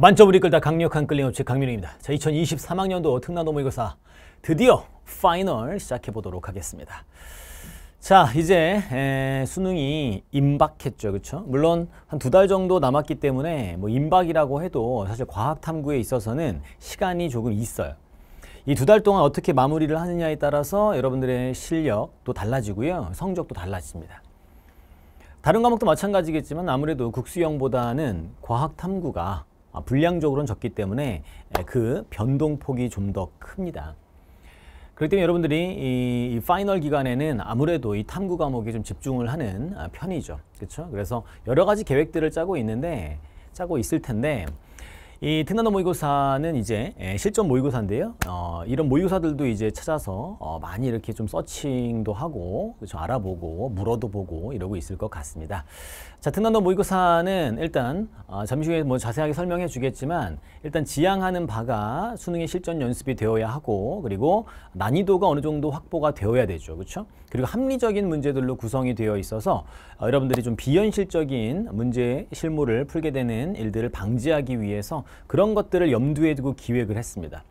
만점을 이끌다 강력한 끌림 업체 강민우입니다. 자, 2023학년도 특나 노모의고사 드디어 파이널 시작해 보도록 하겠습니다. 자, 이제 에, 수능이 임박했죠, 그렇죠? 물론 한 두 달 정도 남았기 때문에 뭐 임박이라고 해도 사실 과학 탐구에 있어서는 시간이 조금 있어요. 이 두 달 동안 어떻게 마무리를 하느냐에 따라서 여러분들의 실력도 달라지고요, 성적도 달라집니다. 다른 과목도 마찬가지겠지만 아무래도 국수형보다는 과학 탐구가 아, 불량적으로는 적기 때문에 그 변동폭이 좀 더 큽니다. 그렇기 때문에 여러분들이 이, 파이널 기간에는 아무래도 이 탐구 과목에 좀 집중을 하는 아, 편이죠. 그렇죠? 그래서 여러 가지 계획들을 짜고 있는데 짜고 있을 텐데 이특나노 모의고사는 이제 예, 실전 모의고사인데요. 어, 이런 모의고사들도 이제 찾아서 어, 많이 이렇게 좀 서칭도 하고 그렇죠? 알아보고 물어도 보고 이러고 있을 것 같습니다. 자, 특난도 모의고사는 일단 어, 잠시 후에 뭐 자세하게 설명해 주겠지만 일단 지향하는 바가 수능의 실전 연습이 되어야 하고 그리고 난이도가 어느 정도 확보가 되어야 되죠. 그렇죠? 그리고 합리적인 문제들로 구성이 되어 있어서 어, 여러분들이 좀 비현실적인 문제 실무를 풀게 되는 일들을 방지하기 위해서 그런 것들을 염두에 두고 기획을 했습니다.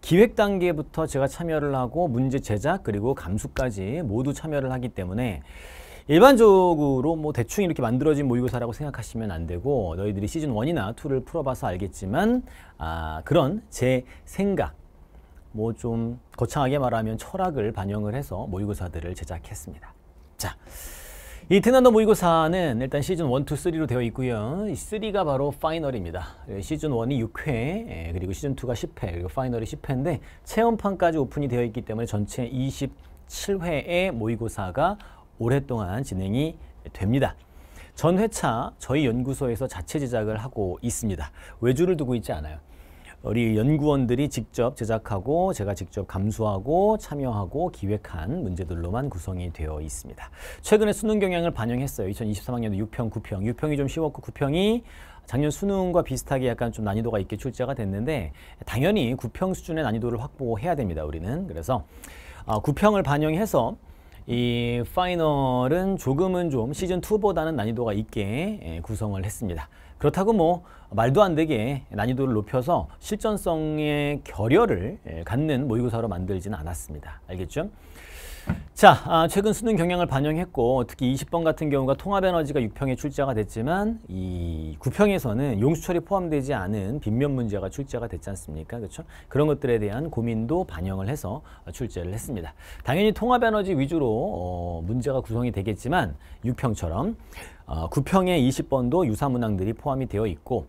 기획 단계부터 제가 참여를 하고 문제 제작 그리고 감수까지 모두 참여를 하기 때문에 일반적으로 뭐 대충 이렇게 만들어진 모의고사라고 생각하시면 안 되고 너희들이 시즌 원이나투를 풀어봐서 알겠지만 아, 그런 제 생각 뭐 좀 거창하게 말하면 철학을 반영을 해서 모의고사들을 제작했습니다. 자. 이태난더 모의고사는 일단 시즌 1, 2, 3로 되어 있고요. 3가 바로 파이널입니다. 예, 시즌 1이 6회, 예, 그리고 시즌 2가 10회, 그리고 파이널이 10회인데 체험판까지 오픈이 되어 있기 때문에 전체 27회의 모의고사가 오랫동안 진행이 됩니다. 전 회차 저희 연구소에서 자체 제작을 하고 있습니다. 외주를 두고 있지 않아요. 우리 연구원들이 직접 제작하고 제가 직접 감수하고 참여하고 기획한 문제들로만 구성이 되어 있습니다. 최근에 수능 경향을 반영했어요. 2023학년도 6평, 9평. 6평이 좀 쉬웠고 9평이 작년 수능과 비슷하게 약간 좀 난이도가 있게 출제가 됐는데 당연히 9평 수준의 난이도를 확보해야 됩니다. 우리는. 그래서 9평을 아, 반영해서 이 파이널은 조금은 좀 시즌2보다는 난이도가 있게 예, 구성을 했습니다. 그렇다고 뭐 말도 안 되게 난이도를 높여서 실전성의 결여를 예, 갖는 모의고사로 만들지는 않았습니다. 알겠죠? 자, 아, 최근 수능 경향을 반영했고 특히 20번 같은 경우가 통합에너지가 6평에 출제가 됐지만 이 9평에서는 용수철이 포함되지 않은 빈면 문제가 출제가 됐지 않습니까? 그렇죠? 그런 것들에 대한 고민도 반영을 해서 어, 출제를 했습니다. 당연히 통합에너지 위주로 어, 문제가 구성이 되겠지만 6평처럼 어, 9평에 20번도 유사문항들이 포함이 되어 있고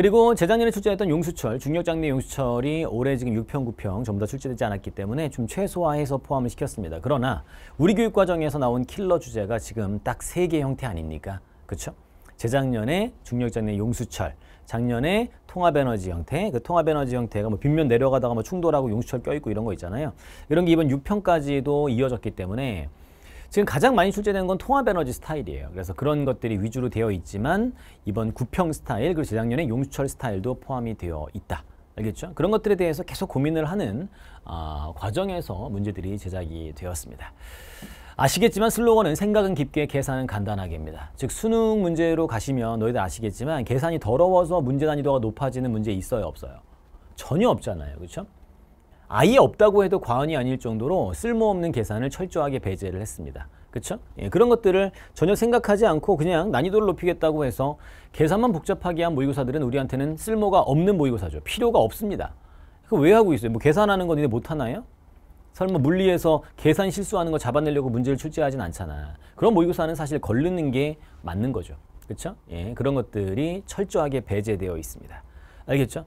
그리고 재작년에 출제했던 용수철, 중력장내 용수철이 올해 지금 6평, 9평 전부 다 출제되지 않았기 때문에 좀 최소화해서 포함을 시켰습니다. 그러나 우리 교육 과정에서 나온 킬러 주제가 지금 딱 세 개 형태 아닙니까? 그렇죠? 재작년에 중력장내 용수철, 작년에 통합에너지 형태, 그 통합에너지 형태가 뭐 빗면 내려가다가 뭐 충돌하고 용수철 껴있고 이런 거 있잖아요. 이런 게 이번 6평까지도 이어졌기 때문에 지금 가장 많이 출제된건 통합 에너지 스타일이에요. 그래서 그런 것들이 위주로 되어 있지만 이번 구평 스타일 그리고 재작년에 용수철 스타일도 포함이 되어 있다. 알겠죠? 그런 것들에 대해서 계속 고민을 하는 어, 과정에서 문제들이 제작이 되었습니다. 아시겠지만 슬로건은 생각은 깊게 계산은 간단하게입니다. 즉 수능 문제로 가시면 너희들 아시겠지만 계산이 더러워서 문제 난이도가 높아지는 문제 있어요 없어요? 전혀 없잖아요. 그렇죠? 아예 없다고 해도 과언이 아닐 정도로 쓸모없는 계산을 철저하게 배제를 했습니다. 그렇죠? 예, 그런 것들을 전혀 생각하지 않고 그냥 난이도를 높이겠다고 해서 계산만 복잡하게 한 모의고사들은 우리한테는 쓸모가 없는 모의고사죠. 필요가 없습니다. 그 왜 하고 있어요? 뭐 계산하는 건 이제 못 하나요? 설마 물리에서 계산 실수하는 거 잡아내려고 문제를 출제하진 않잖아. 그런 모의고사는 사실 걸르는 게 맞는 거죠. 그렇죠? 예, 그런 것들이 철저하게 배제되어 있습니다. 알겠죠?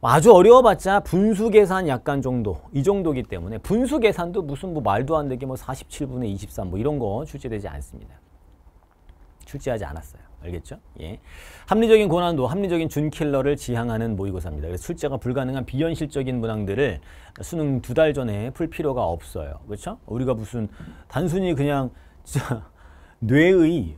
아주 어려워봤자 분수 계산 약간 정도 이 정도기 때문에 분수 계산도 무슨 뭐 말도 안 되게 뭐 47분의 23 뭐 이런 거 출제되지 않습니다. 출제하지 않았어요. 알겠죠? 예. 합리적인 고난도, 합리적인 준킬러를 지향하는 모의고사입니다. 그래서 출제가 불가능한 비현실적인 문항들을 수능 두 달 전에 풀 필요가 없어요. 그렇죠? 우리가 무슨 단순히 그냥 뇌의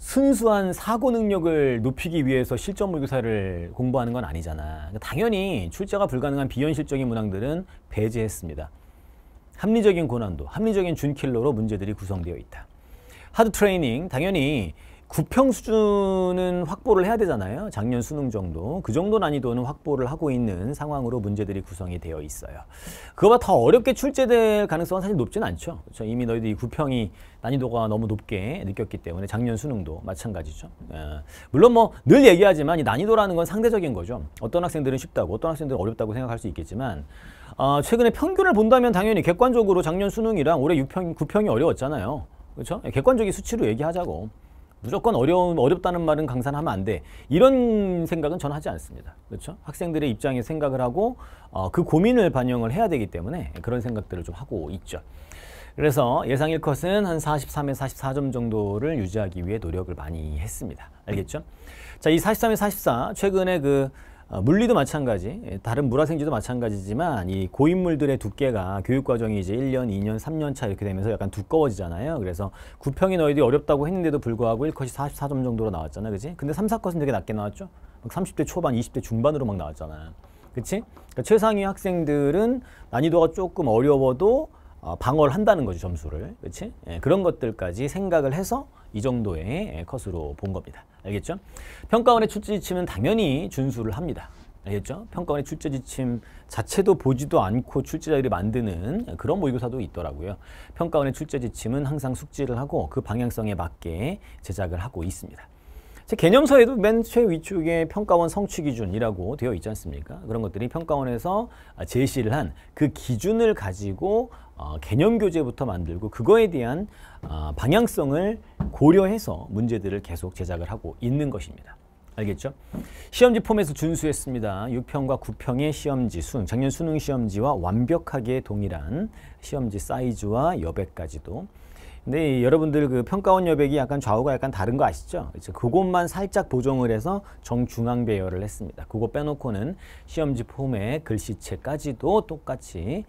순수한 사고 능력을 높이기 위해서 실전 물교사를 공부하는 건 아니잖아. 그러니까 당연히 출제가 불가능한 비현실적인 문항들은 배제했습니다. 합리적인 고난도, 합리적인 준킬러로 문제들이 구성되어 있다. 하드 트레이닝, 당연히 9평 수준은 확보를 해야 되잖아요. 작년 수능 정도. 그 정도 난이도는 확보를 하고 있는 상황으로 문제들이 구성이 되어 있어요. 그거보다 더 어렵게 출제될 가능성은 사실 높진 않죠. 그렇죠? 이미 너희들이 9평이 난이도가 너무 높게 느꼈기 때문에 작년 수능도 마찬가지죠. 예. 물론 뭐 늘 얘기하지만 이 난이도라는 건 상대적인 거죠. 어떤 학생들은 쉽다고 어떤 학생들은 어렵다고 생각할 수 있겠지만 어, 최근에 평균을 본다면 당연히 객관적으로 작년 수능이랑 올해 6평, 9평이 어려웠잖아요. 그렇죠? 객관적인 수치로 얘기하자고. 무조건 어려운 어렵다는 말은 강산 하면 안 돼. 이런 생각은 전 하지 않습니다. 그렇죠? 학생들의 입장에 생각을 하고 어, 그 고민을 반영을 해야 되기 때문에 그런 생각들을 좀 하고 있죠. 그래서 예상 1컷은 한 43에 44점 정도를 유지하기 위해 노력을 많이 했습니다. 알겠죠? 자, 이 43에 44 최근에 그 어, 물리도 마찬가지, 예, 다른 물화생지도 마찬가지지만 이 고인물들의 두께가 교육과정이 이제 1년, 2년, 3년 차 이렇게 되면서 약간 두꺼워지잖아요. 그래서 9평이 너희들이 어렵다고 했는데도 불구하고 1컷이 44점 정도로 나왔잖아, 그지? 근데 3, 4컷은 되게 낮게 나왔죠? 막 30대 초반, 20대 중반으로 막 나왔잖아. 그치? 그러니까 최상위 학생들은 난이도가 조금 어려워도 어, 방어를 한다는 거지 점수를. 그치? 예, 그런 것들까지 생각을 해서 이 정도의 예, 컷으로 본 겁니다. 알겠죠? 평가원의 출제 지침은 당연히 준수를 합니다. 알겠죠? 평가원의 출제 지침 자체도 보지도 않고 출제자들이 만드는 그런 모의고사도 있더라고요. 평가원의 출제 지침은 항상 숙지를 하고 그 방향성에 맞게 제작을 하고 있습니다. 제 개념서에도 맨 최위쪽에 평가원 성취 기준이라고 되어 있지 않습니까? 그런 것들이 평가원에서 제시를 한 그 기준을 가지고 어, 개념 교재부터 만들고 그거에 대한 어, 방향성을 고려해서 문제들을 계속 제작을 하고 있는 것입니다. 알겠죠? 시험지 폼에서 준수했습니다. 6평과 9평의 시험지 수능, 작년 수능 시험지와 완벽하게 동일한 시험지 사이즈와 여백까지도 근데 여러분들 그 평가원 여백이 약간 좌우가 약간 다른 거 아시죠? 이제 그것만 살짝 보정을 해서 정중앙 배열을 했습니다. 그거 빼놓고는 시험지 폼의 글씨체까지도 똑같이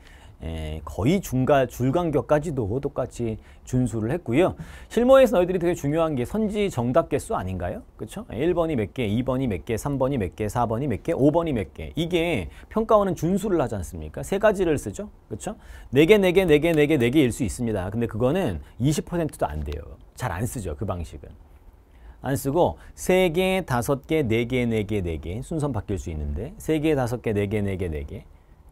거의 중간 줄간격까지도 똑같이 준수를 했고요. 실무에서 너희들이 되게 중요한 게 선지 정답 개수 아닌가요? 그렇죠? 1번이 몇 개, 2번이 몇 개, 3번이 몇 개, 4번이 몇 개, 5번이 몇 개. 이게 평가원은 준수를 하지 않습니까? 세 가지를 쓰죠. 그렇죠? 4개, 4개, 4개, 4개, 4개일 수 있습니다. 근데 그거는 20%도 안 돼요. 잘 안 쓰죠. 그 방식은. 안 쓰고 3개, 5개, 4개, 4개, 4개 순서 바뀔 수 있는데 3개, 5개, 4개, 4개, 4개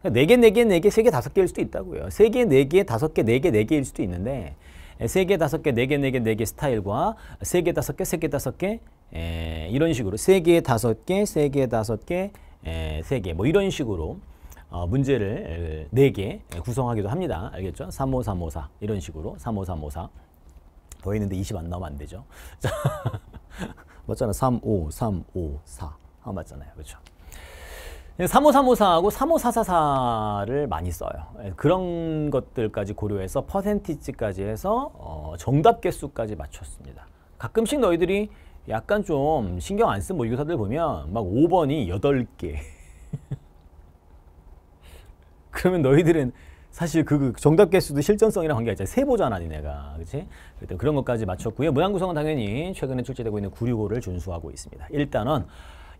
4개, 4개, 4개, 3개, 5개일 수도 있다고요. 3개, 4개, 5개, 4개, 4개일 수도 있는데 3개, 예, 5개, 4개, 4개, 4개 스타일과 3개, 5개, 3개, 5개 에, 이런 식으로 3개, 5개, 3개, 5개, 에, 3개 뭐 이런 식으로 어, 문제를 4개 예, 예, 구성하기도 합니다. 알겠죠? 3, 5, 3, 5, 4 이런 식으로 3, 5, 3, 5, 4더 있는데 20 안 나오면 안 되죠. 맞잖아. 3, 5, 3, 5, 4 아, 맞잖아요. 그렇죠? 35354하고 예, 35444를 많이 써요. 예, 그런 것들까지 고려해서 퍼센티지까지 해서 어, 정답 개수까지 맞췄습니다. 가끔씩 너희들이 약간 좀 신경 안 쓴 모의교사들 보면 막 5번이 8개 그러면 너희들은 사실 그, 그 정답 개수도 실전성이랑 관계가 있잖아. 세보잖아, 니네가. 그치? 그 그런 것까지 맞췄고요. 문항구성은 당연히 최근에 출제되고 있는 965를 준수하고 있습니다. 일단은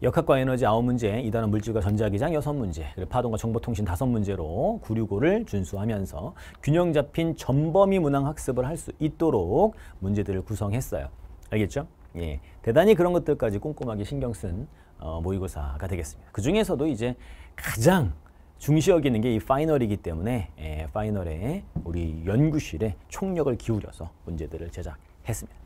역학과 에너지 아홉 문제, 이단원 물질과 전자기장 여섯 문제, 그리고 파동과 정보통신 다섯 문제로 965를 준수하면서 균형 잡힌 전범위 문항 학습을 할 수 있도록 문제들을 구성했어요. 알겠죠? 예, 대단히 그런 것들까지 꼼꼼하게 신경 쓴 어, 모의고사가 되겠습니다. 그 중에서도 이제 가장 중시 여기는 게 이 파이널이기 때문에 예, 파이널에 우리 연구실에 총력을 기울여서 문제들을 제작했습니다.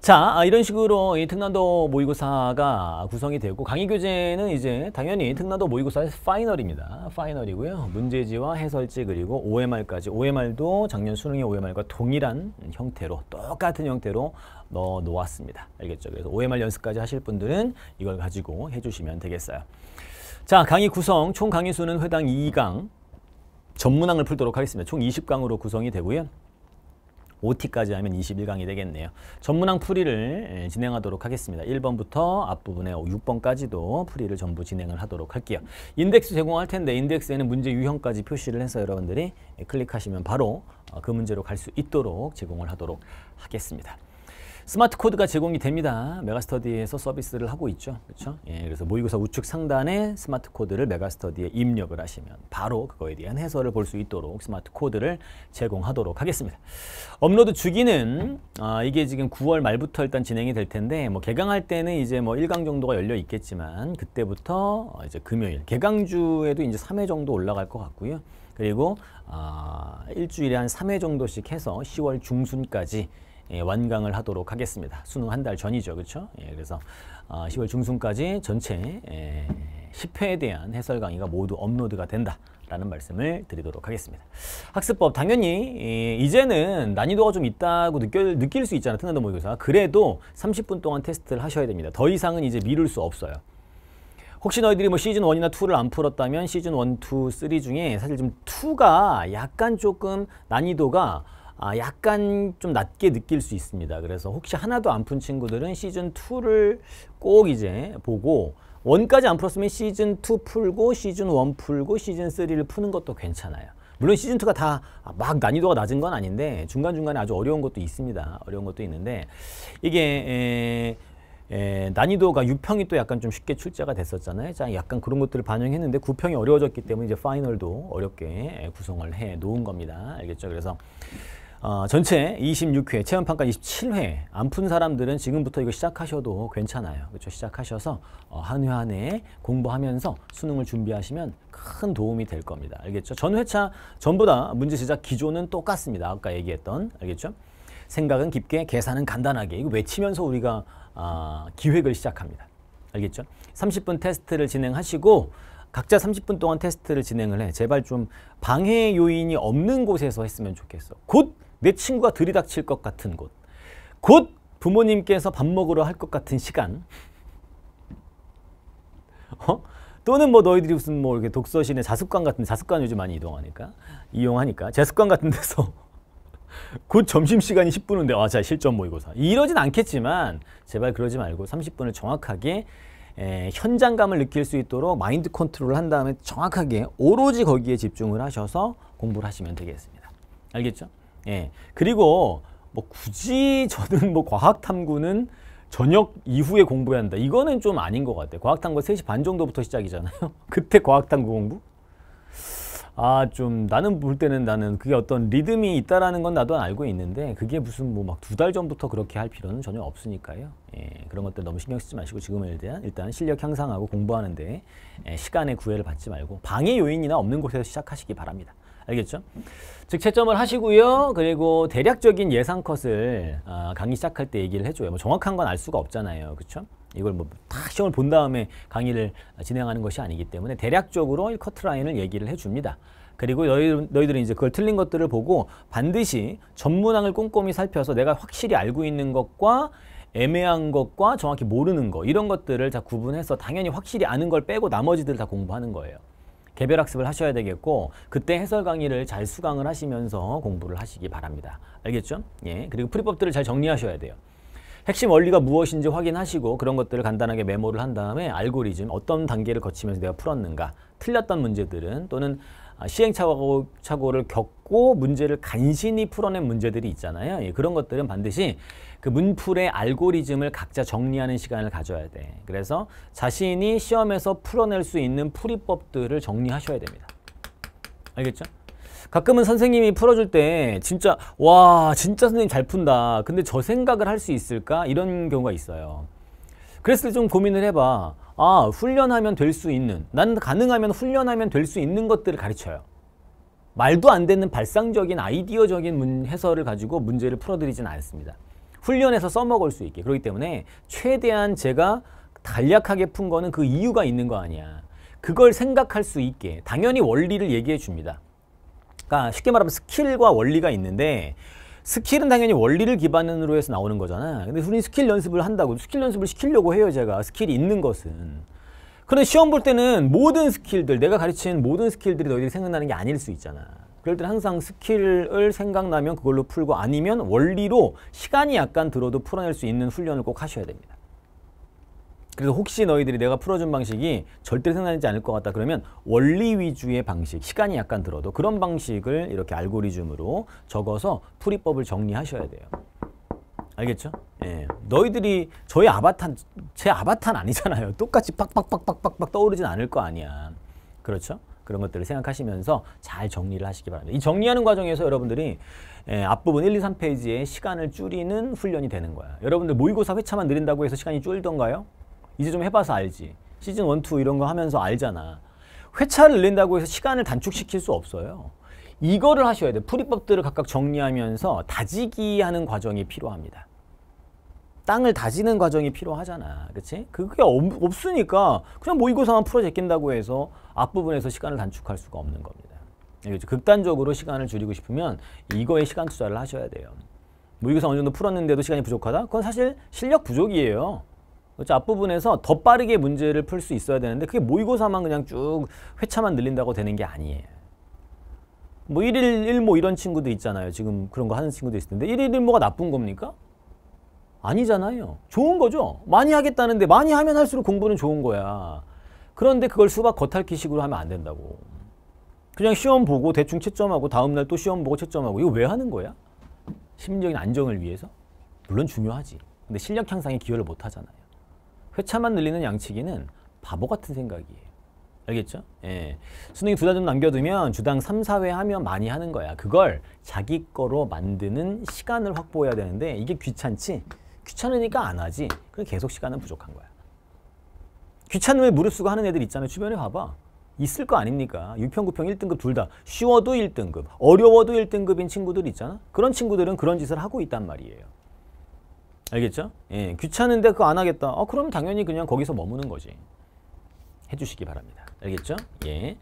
자 아, 이런 식으로 이 특난도 모의고사가 구성이 되고 강의 교재는 이제 당연히 특난도 모의고사의 파이널입니다. 파이널이고요. 문제지와 해설지 그리고 OMR까지 OMR도 작년 수능의 OMR과 동일한 형태로 똑같은 형태로 넣어 놓았습니다. 알겠죠? 그래서 OMR 연습까지 하실 분들은 이걸 가지고 해주시면 되겠어요. 자 강의 구성 총 강의 수는 회당 2강 전문항을 풀도록 하겠습니다. 총 20강으로 구성이 되고요. OT까지 하면 21강이 되겠네요. 전문항 풀이를 예, 진행하도록 하겠습니다. 1번부터 앞부분에 6번까지도 풀이를 전부 진행을 하도록 할게요. 인덱스 제공할 텐데 인덱스에는 문제 유형까지 표시를 해서 여러분들이 예, 클릭하시면 바로 어, 그 문제로 갈 수 있도록 제공을 하도록 하겠습니다. 스마트 코드가 제공이 됩니다. 메가스터디에서 서비스를 하고 있죠. 그렇죠? 예, 그래서 모의고사 우측 상단에 스마트 코드를 메가스터디에 입력을 하시면 바로 그거에 대한 해설을 볼 수 있도록 스마트 코드를 제공하도록 하겠습니다. 업로드 주기는 아, 이게 지금 9월 말부터 일단 진행이 될 텐데 뭐 개강할 때는 이제 뭐 1강 정도가 열려 있겠지만 그때부터 어, 이제 금요일 개강주에도 이제 3회 정도 올라갈 것 같고요. 그리고 아, 일주일에 한 3회 정도씩 해서 10월 중순까지 예, 완강을 하도록 하겠습니다. 수능 한 달 전이죠. 그렇죠? 예, 그래서 어, 10월 중순까지 전체 예, 10회에 대한 해설 강의가 모두 업로드가 된다. 라는 말씀을 드리도록 하겠습니다. 학습법 당연히 이제는 난이도가 좀 있다고 느낄, 느낄 수 있잖아요. 특난도 모의고사. 그래도 30분 동안 테스트를 하셔야 됩니다. 더 이상은 이제 미룰 수 없어요. 혹시 너희들이 뭐 시즌 1이나 2를 안 풀었다면 시즌 1, 2, 3 중에 사실 좀 2가 약간 조금 난이도가 아, 약간 좀 낮게 느낄 수 있습니다. 그래서 혹시 하나도 안 푼 친구들은 시즌2를 꼭 이제 보고 1까지안 풀었으면 시즌2 풀고 시즌1 풀고 시즌3를 푸는 것도 괜찮아요. 물론 시즌2가 다 막 난이도가 낮은 건 아닌데 중간중간에 아주 어려운 것도 있습니다. 어려운 것도 있는데 이게 에, 에, 난이도가 6평이 또 약간 좀 쉽게 출제가 됐었잖아요. 자, 약간 그런 것들을 반영했는데 9평이 어려워졌기 때문에 이제 파이널도 어렵게 구성을 해 놓은 겁니다. 알겠죠? 그래서 어, 전체 26회, 체험판까지 27회 안 푼 사람들은 지금부터 이거 시작하셔도 괜찮아요. 그렇죠? 시작하셔서 어, 한회 한회 공부하면서 수능을 준비하시면 큰 도움이 될 겁니다. 알겠죠? 전 회차 전보다 문제 제작 기조는 똑같습니다. 아까 얘기했던 알겠죠? 생각은 깊게, 계산은 간단하게 이거 외치면서 우리가 어, 기획을 시작합니다. 알겠죠? 30분 테스트를 진행하시고 각자 30분 동안 테스트를 진행을 해. 제발 좀 방해 요인이 없는 곳에서 했으면 좋겠어. 곧내 친구가 들이닥칠 것 같은 곳, 곧 부모님께서 밥 먹으러 할 것 같은 시간, 어? 또는 뭐 너희들이 무슨 뭐 이렇게 독서실에 자습관 같은 자습관 요즘 많이 이동하니까 이용하니까 자습관 같은 데서 곧 점심시간이 10분인데 아, 자 실전 모의고사 이러진 않겠지만 제발 그러지 말고 30분을 정확하게 에, 현장감을 느낄 수 있도록 마인드 컨트롤을 한 다음에 정확하게 오로지 거기에 집중을 하셔서 공부를 하시면 되겠습니다. 알겠죠? 예. 그리고 뭐 굳이 저는 뭐 과학 탐구는 저녁 이후에 공부해야 한다. 이거는 좀 아닌 것 같아요. 과학 탐구 3시 반 정도부터 시작이잖아요. 그때 과학 탐구 공부? 아, 좀 나는 볼 때는 나는 그게 어떤 리듬이 있다라는 건 나도 알고 있는데 그게 무슨 뭐 막 두 달 전부터 그렇게 할 필요는 전혀 없으니까요. 예, 그런 것들 너무 신경 쓰지 마시고 지금에 대한 일단 실력 향상하고 공부하는데 예, 시간의 구애를 받지 말고 방해 요인이나 없는 곳에서 시작하시기 바랍니다. 알겠죠? 즉 채점을 하시고요. 그리고 대략적인 예상 컷을 아, 강의 시작할 때 얘기를 해줘요. 뭐 정확한 건 알 수가 없잖아요. 그렇죠? 이걸 뭐다 시험을 본 다음에 강의를 진행하는 것이 아니기 때문에 대략적으로 1커트 라인을 얘기를 해줍니다. 그리고 너희, 너희들은 이제 그걸 틀린 것들을 보고 반드시 전문항을 꼼꼼히 살펴서 내가 확실히 알고 있는 것과 애매한 것과 정확히 모르는 것 이런 것들을 다 구분해서 당연히 확실히 아는 걸 빼고 나머지들 다 공부하는 거예요. 개별 학습을 하셔야 되겠고 그때 해설 강의를 잘 수강을 하시면서 공부를 하시기 바랍니다. 알겠죠? 예. 그리고 풀이법들을 잘 정리하셔야 돼요. 핵심 원리가 무엇인지 확인하시고 그런 것들을 간단하게 메모를 한 다음에 알고리즘 어떤 단계를 거치면서 내가 풀었는가 틀렸던 문제들은 또는 아, 시행착오를 겪고 문제를 간신히 풀어낸 문제들이 있잖아요. 예, 그런 것들은 반드시 그 문풀의 알고리즘을 각자 정리하는 시간을 가져야 돼. 그래서 자신이 시험에서 풀어낼 수 있는 풀이법들을 정리하셔야 됩니다. 알겠죠? 가끔은 선생님이 풀어줄 때 진짜 와 진짜 선생님 잘 푼다. 근데 저 생각을 할 수 있을까? 이런 경우가 있어요. 그랬을 때 좀 고민을 해봐. 아 훈련하면 될 수 있는 난 가능하면 훈련하면 될 수 있는 것들을 가르쳐요. 말도 안 되는 발상적인 아이디어적인 문, 해설을 가지고 문제를 풀어드리진 않습니다. 훈련해서 써먹을 수 있게. 그렇기 때문에 최대한 제가 간략하게 푼 거는 그 이유가 있는 거 아니야. 그걸 생각할 수 있게 당연히 원리를 얘기해 줍니다. 그러니까 쉽게 말하면 스킬과 원리가 있는데 스킬은 당연히 원리를 기반으로 해서 나오는 거잖아. 근데 우리 스킬 연습을 한다고 스킬 연습을 시키려고 해요 제가 스킬이 있는 것은. 그런데 시험 볼 때는 모든 스킬들 내가 가르치는 모든 스킬들이 너희들이 생각나는 게 아닐 수 있잖아. 그럴 때 항상 스킬을 생각나면 그걸로 풀고 아니면 원리로 시간이 약간 들어도 풀어낼 수 있는 훈련을 꼭 하셔야 됩니다. 그래서 혹시 너희들이 내가 풀어준 방식이 절대 생각나지 않을 것 같다 그러면 원리 위주의 방식, 시간이 약간 들어도 그런 방식을 이렇게 알고리즘으로 적어서 풀이법을 정리하셔야 돼요. 알겠죠? 예. 너희들이 저희 아바타, 제 아바타는 아니잖아요. 똑같이 빡빡빡빡빡 떠오르진 않을 거 아니야. 그렇죠? 그런 것들을 생각하시면서 잘 정리를 하시기 바랍니다. 이 정리하는 과정에서 여러분들이 예, 앞부분 1, 2, 3페이지에 시간을 줄이는 훈련이 되는 거야. 여러분들 모의고사 회차만 늘린다고 해서 시간이 줄던가요? 이제 좀 해봐서 알지. 시즌 1, 2 이런 거 하면서 알잖아. 회차를 늘린다고 해서 시간을 단축시킬 수 없어요. 이거를 하셔야 돼요. 풀이법들을 각각 정리하면서 다지기 하는 과정이 필요합니다. 땅을 다지는 과정이 필요하잖아. 그치? 그게 없, 으니까 그냥 모의고사만 풀어 제낀다고 해서 앞부분에서 시간을 단축할 수가 없는 겁니다. 극단적으로 시간을 줄이고 싶으면 이거에 시간 투자를 하셔야 돼요. 모의고사 뭐 어느 정도 풀었는데도 시간이 부족하다? 그건 사실 실력 부족이에요. 그렇죠? 앞부분에서 더 빠르게 문제를 풀 수 있어야 되는데 그게 모의고사만 그냥 쭉 회차만 늘린다고 되는 게 아니에요. 뭐 1일 1모 이런 친구도 있잖아요. 지금 그런 거 하는 친구도 있을 텐데 1일 1모가 나쁜 겁니까? 아니잖아요. 좋은 거죠. 많이 하겠다는데 많이 하면 할수록 공부는 좋은 거야. 그런데 그걸 수박 겉핥기식으로 하면 안 된다고. 그냥 시험 보고 대충 채점하고 다음날 또 시험 보고 채점하고 이거 왜 하는 거야? 심리적인 안정을 위해서? 물론 중요하지. 근데 실력 향상에 기여를 못 하잖아요. 회차만 늘리는 양치기는 바보 같은 생각이에요. 알겠죠? 예. 수능이 두 달 좀 남겨두면 주당 3, 4회 하면 많이 하는 거야. 그걸 자기 거로 만드는 시간을 확보해야 되는데 이게 귀찮지? 귀찮으니까 안 하지. 그럼 계속 시간은 부족한 거야. 귀찮음에 무릅쓰고 하는 애들 있잖아요. 주변에 가봐 있을 거 아닙니까? 6평, 9평, 1등급 둘 다. 쉬워도 1등급, 어려워도 1등급인 친구들 있잖아. 그런 친구들은 그런 짓을 하고 있단 말이에요. 알겠죠? 예, 귀찮은데 그거 안 하겠다. 어, 그럼 당연히 그냥 거기서 머무는 거지. 해주시기 바랍니다. 알겠죠? 예.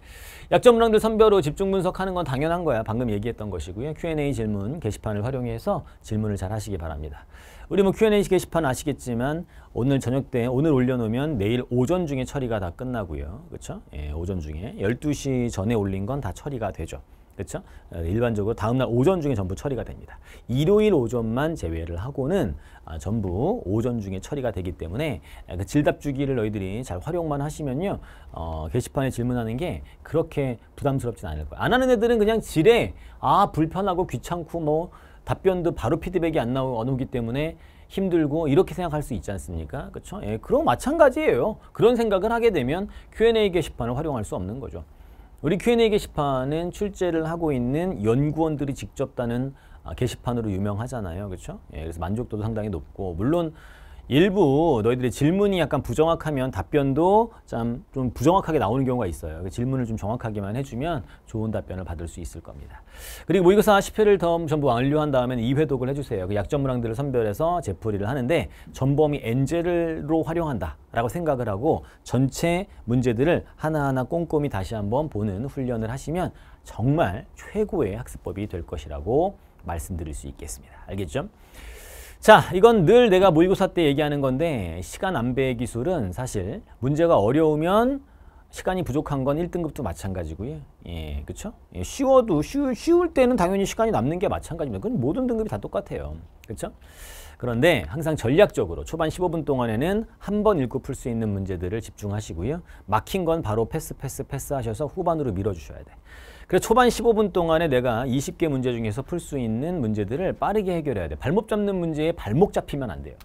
약점 문항들 선별로 집중 분석하는 건 당연한 거야. 방금 얘기했던 것이고요. Q&A 질문 게시판을 활용해서 질문을 잘 하시기 바랍니다. 우리 뭐 Q&A 게시판 아시겠지만 오늘 저녁 때 오늘 올려놓으면 내일 오전 중에 처리가 다 끝나고요. 그렇죠? 예, 오전 중에 12시 전에 올린 건 다 처리가 되죠. 그렇죠? 일반적으로 다음날 오전 중에 전부 처리가 됩니다. 일요일 오전만 제외를 하고는 아, 전부 오전 중에 처리가 되기 때문에 아, 그 질답 주기를 너희들이 잘 활용만 하시면요. 어, 게시판에 질문하는 게 그렇게 부담스럽진 않을 거예요. 안 하는 애들은 그냥 질에 아 불편하고 귀찮고 뭐 답변도 바로 피드백이 안 나오, 기 때문에 힘들고 이렇게 생각할 수 있지 않습니까? 그렇죠? 예, 그럼 마찬가지예요. 그런 생각을 하게 되면 Q&A 게시판을 활용할 수 없는 거죠. 우리 Q&A 게시판은 출제를 하고 있는 연구원들이 직접 다는 아, 게시판으로 유명하잖아요. 그렇죠? 예, 그래서 만족도도 상당히 높고 물론 일부 너희들의 질문이 약간 부정확하면 답변도 참 좀 부정확하게 나오는 경우가 있어요. 그 질문을 좀 정확하게만 해주면 좋은 답변을 받을 수 있을 겁니다. 그리고 모의고사 10회를 더 전부 완료한 다음에 2회 독을 해주세요. 그 약점 문항들을 선별해서 재풀이를 하는데 전범이 엔젤로 활용한다라고 생각을 하고 전체 문제들을 하나하나 꼼꼼히 다시 한번 보는 훈련을 하시면 정말 최고의 학습법이 될 것이라고 말씀드릴 수 있겠습니다. 알겠죠? 자, 이건 늘 내가 모의고사 때 얘기하는 건데 시간 안배 기술은 사실 문제가 어려우면 시간이 부족한 건 1등급도 마찬가지고요. 예, 그렇죠? 예, 쉬워도 쉬, 쉬울 때는 당연히 시간이 남는 게 마찬가지입니다. 그건 모든 등급이 다 똑같아요. 그렇죠? 그런데 항상 전략적으로 초반 15분 동안에는 한 번 읽고 풀 수 있는 문제들을 집중하시고요. 막힌 건 바로 패스 패스 패스 하셔서 후반으로 밀어주셔야 돼. 그래서 초반 15분 동안에 내가 20개 문제 중에서 풀 수 있는 문제들을 빠르게 해결해야 돼. 발목 잡는 문제에 발목 잡히면 안 돼요.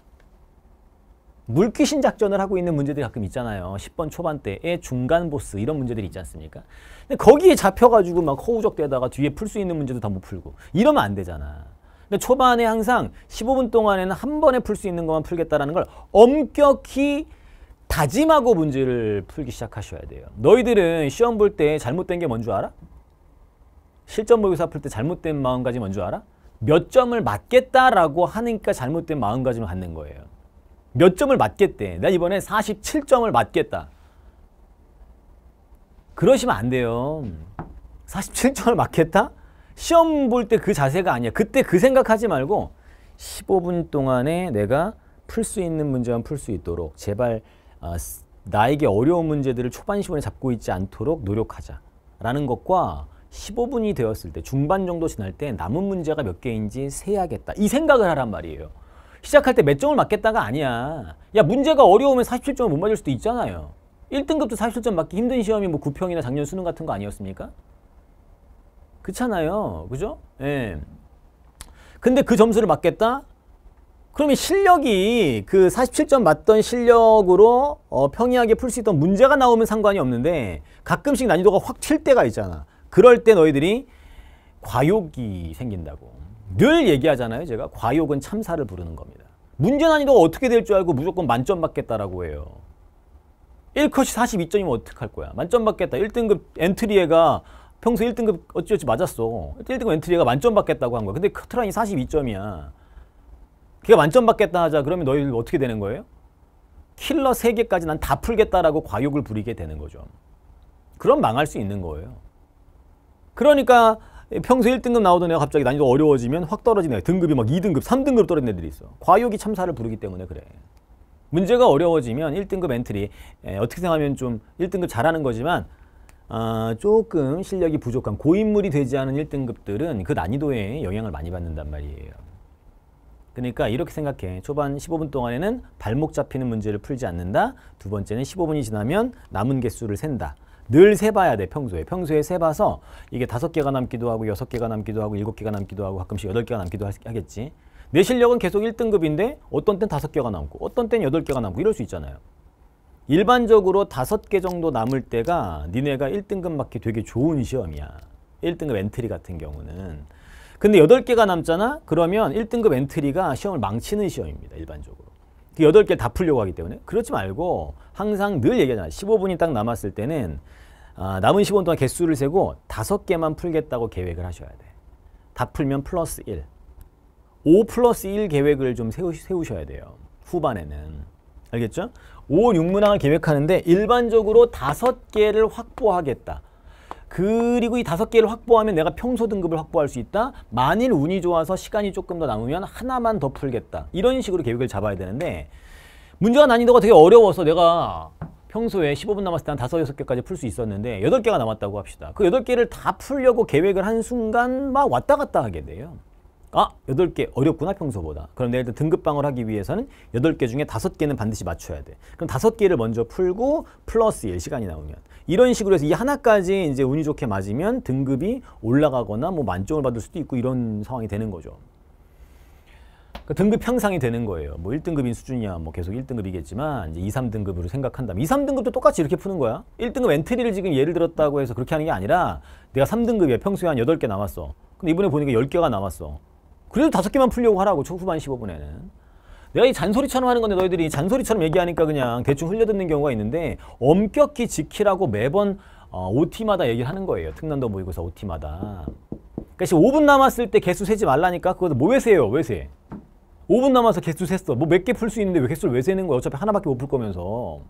물귀신 작전을 하고 있는 문제들이 가끔 있잖아요. 10번 초반때에 중간 보스 이런 문제들이 있지 않습니까? 근데 거기에 잡혀가지고 막 허우적대다가 뒤에 풀 수 있는 문제도 다 못 풀고 이러면 안 되잖아. 근데 초반에 항상 15분 동안에는 한 번에 풀 수 있는 것만 풀겠다라는 걸 엄격히 다짐하고 문제를 풀기 시작하셔야 돼요. 너희들은 시험 볼 때 잘못된 게 뭔 줄 알아? 실전 모의고사 풀 때 잘못된 마음가짐 뭔줄 알아? 몇 점을 맞겠다라고 하니까 잘못된 마음가짐을 갖는 거예요. 몇 점을 맞겠대. 나 이번에 47점을 맞겠다. 그러시면 안 돼요. 47점을 맞겠다? 시험 볼 때 그 자세가 아니야. 그때 그 생각하지 말고 15분 동안에 내가 풀 수 있는 문제만 풀 수 있도록 제발 어, 나에게 어려운 문제들을 초반 시험에 잡고 있지 않도록 노력하자. 라는 것과 15분이 되었을 때 중반 정도 지날 때 남은 문제가 몇 개인지 세야겠다. 이 생각을 하란 말이에요. 시작할 때 몇 점을 맞겠다가 아니야. 야 문제가 어려우면 47점을 못 맞을 수도 있잖아요. 1등급도 47점 맞기 힘든 시험이 뭐 구평이나 작년 수능 같은 거 아니었습니까? 그렇잖아요. 그죠? 예. 근데 그 점수를 맞겠다? 그러면 실력이 그 47점 맞던 실력으로 어, 평이하게 풀 수 있던 문제가 나오면 상관이 없는데 가끔씩 난이도가 확 칠 때가 있잖아. 그럴 때 너희들이 과욕이 생긴다고. 늘 얘기하잖아요. 제가 과욕은 참사를 부르는 겁니다. 문제 난이도가 어떻게 될 줄 알고 무조건 만점 받겠다라고 해요. 1컷이 42점이면 어떡할 거야. 만점 받겠다. 1등급 엔트리에가 평소 1등급 어찌어찌 맞았어. 1등급 엔트리에가 만점 받겠다고 한 거야. 근데 커트라인이 그 42점이야. 걔가 만점 받겠다 하자. 그러면 너희들 어떻게 되는 거예요? 킬러 3개까지 난 다 풀겠다라고 과욕을 부리게 되는 거죠. 그럼 망할 수 있는 거예요. 그러니까 평소 1등급 나오던 애가 갑자기 난이도 어려워지면 확 떨어지네. 등급이 막 2등급, 3등급 떨어진 애들이 있어. 과욕이 참사를 부르기 때문에 그래. 문제가 어려워지면 1등급 엔트리 에, 예, 어떻게 생각하면 좀 1등급 잘하는 거지만 어, 조금 실력이 부족한 고인물이 되지 않은 1등급들은 그 난이도에 영향을 많이 받는단 말이에요. 그러니까 이렇게 생각해. 초반 15분 동안에는 발목 잡히는 문제를 풀지 않는다. 두 번째는 15분이 지나면 남은 개수를 센다. 늘 세봐야 돼 평소에 평소에 세봐서 이게 다섯 개가 남기도 하고 여섯 개가 남기도 하고 일곱 개가 남기도 하고 가끔씩 여덟 개가 남기도 하겠지 내 실력은 계속 1등급인데 어떤 땐 다섯 개가 남고 어떤 땐 여덟 개가 남고 이럴 수 있잖아요 일반적으로 다섯 개 정도 남을 때가 니네가 1등급 맞기 되게 좋은 시험이야 1등급 엔트리 같은 경우는 근데 여덟 개가 남잖아 그러면 1등급 엔트리가 시험을 망치는 시험입니다 일반적으로 그 8개 다 풀려고 하기 때문에 그렇지 말고 항상 늘 얘기하잖아. 15분이 딱 남았을 때는 아, 남은 15분 동안 개수를 세고 5개만 풀겠다고 계획을 하셔야 돼. 다 풀면 플러스 1. 5 플러스 1 계획을 좀 세우, 세우셔야 돼요. 후반에는. 알겠죠? 5, 6문항을 계획하는데 일반적으로 5개를 확보하겠다. 그리고 이 다섯 개를 확보하면 내가 평소 등급을 확보할 수 있다. 만일 운이 좋아서 시간이 조금 더 남으면 하나만 더 풀겠다. 이런 식으로 계획을 잡아야 되는데 문제가 난이도가 되게 어려워서 내가 평소에 15분 남았을 때 한 다섯 여섯 개까지 풀 수 있었는데 여덟 개가 남았다고 합시다. 그 여덟 개를다 풀려고 계획을 한 순간 막 왔다 갔다 하게 돼요. 아, 8개 어렵구나 평소보다. 그런데 일단 등급방을 하기 위해서는 8개 중에 5개는 반드시 맞춰야 돼. 그럼 5개를 먼저 풀고 플러스 1시간이 나오면 이런 식으로 해서 이 하나까지 이제 운이 좋게 맞으면 등급이 올라가거나 뭐 만점을 받을 수도 있고 이런 상황이 되는 거죠. 그러니까 등급 향상이 되는 거예요. 뭐 1등급인 수준이야 뭐 계속 1등급이겠지만 이제 2, 3등급으로 생각한다면 2, 3등급도 똑같이 이렇게 푸는 거야. 1등급 엔트리를 지금 예를 들었다고 해서 그렇게 하는 게 아니라 내가 3등급이야. 평소에 한 8개 남았어. 근데 이번에 보니까 10개가 남았어. 그래도 다섯 개만 풀려고 하라고 후반 15분에는. 내가 이 잔소리처럼 하는 건데 너희들이 잔소리처럼 얘기하니까 그냥 대충 흘려듣는 경우가 있는데 엄격히 지키라고 매번 어, OT마다 얘기를 하는 거예요. 특난도 모의고사 OT마다. 그러니까 5분 남았을 때 개수 세지 말라니까 그거 뭐 외세요? 외세. 5분 남아서 개수 셌어. 뭐 몇 개 풀 수 있는데 왜 개수를 왜 세는 거야? 어차피 하나밖에 못 풀 거면서.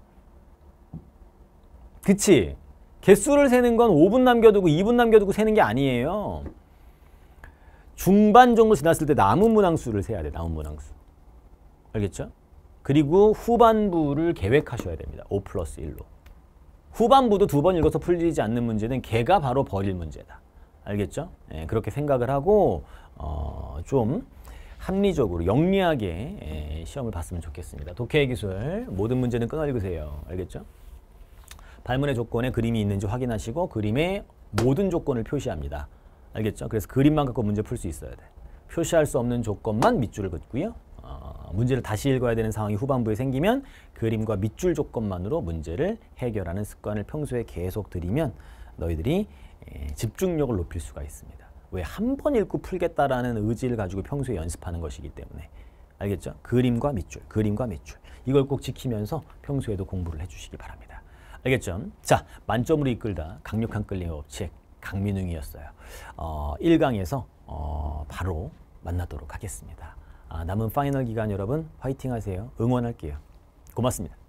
그치? 개수를 세는 건 5분 남겨두고 2분 남겨두고 세는 게 아니에요. 중반 정도 지났을 때 남은 문항수를 세야 돼. 남은 문항수. 알겠죠? 그리고 후반부를 계획하셔야 됩니다. 5 플러스 1로. 후반부도 두 번 읽어서 풀리지 않는 문제는 개가 바로 버릴 문제다. 알겠죠? 예, 그렇게 생각을 하고 어, 좀 합리적으로 영리하게 예, 시험을 봤으면 좋겠습니다. 독해의 기술 모든 문제는 끊어 읽으세요. 알겠죠? 발문의 조건에 그림이 있는지 확인하시고 그림의 모든 조건을 표시합니다. 알겠죠? 그래서 그림만 갖고 문제 풀 수 있어야 돼. 표시할 수 없는 조건만 밑줄을 긋고요. 어, 문제를 다시 읽어야 되는 상황이 후반부에 생기면 그림과 밑줄 조건만으로 문제를 해결하는 습관을 평소에 계속 들이면 너희들이 예, 집중력을 높일 수가 있습니다. 왜 한 번 읽고 풀겠다라는 의지를 가지고 평소에 연습하는 것이기 때문에 알겠죠? 그림과 밑줄, 그림과 밑줄 이걸 꼭 지키면서 평소에도 공부를 해주시기 바랍니다. 알겠죠? 자, 만점으로 이끌다 강력한 끌림 법칙 강민웅이었어요. 어, 1강에서 어, 바로 만나도록 하겠습니다. 아, 남은 파이널 기간 여러분 화이팅 하세요. 응원할게요. 고맙습니다.